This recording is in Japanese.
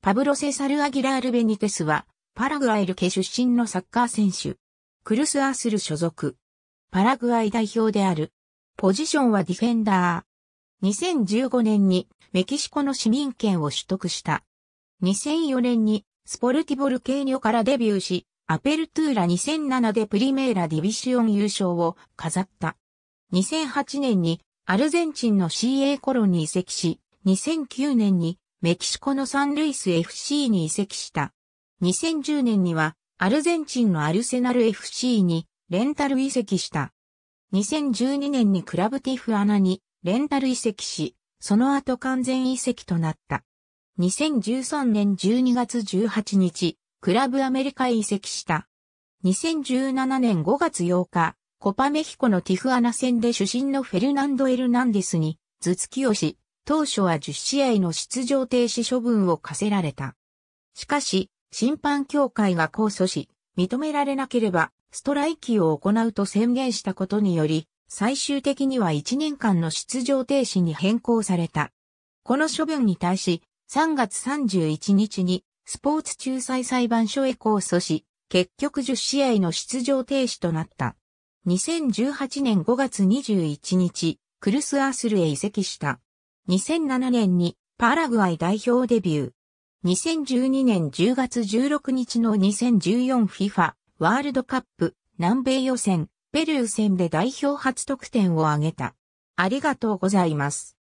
パブロ・セサル・アギラール・ベニテスは、パラグアイル家出身のサッカー選手。クルス・アースル所属。パラグアイ代表である。ポジションはディフェンダー。2015年にメキシコの市民権を取得した。2004年にスポルティボルケーニョからデビューし、アペルトゥーラ2007でプリメーラディビシオン優勝を飾った。2008年にアルゼンチンの CA コロに移籍し、2009年にメキシコのサンルイス FC に移籍した。2010年には、アルゼンチンのアルセナル FC にレンタル移籍した。2012年にクラブティフアナにレンタル移籍し、その後完全移籍となった。2013年12月18日、クラブアメリカへ移籍した。2017年5月8日、コパメヒコのティフアナ戦で主審のフェルナンド・エルナンデスに頭突きをし、当初は10試合の出場停止処分を課せられた。しかし、審判協会が控訴し、認められなければ、ストライキを行うと宣言したことにより、最終的には1年間の出場停止に変更された。この処分に対し、3月31日に、スポーツ仲裁裁判所へ控訴し、結局10試合の出場停止となった。2018年5月21日、クルスアースルへ移籍した。2007年にパラグアイ代表デビュー。2012年10月16日の 2014FIFA ワールドカップ南米予選ペルー戦で代表初得点を挙げた。ありがとうございます。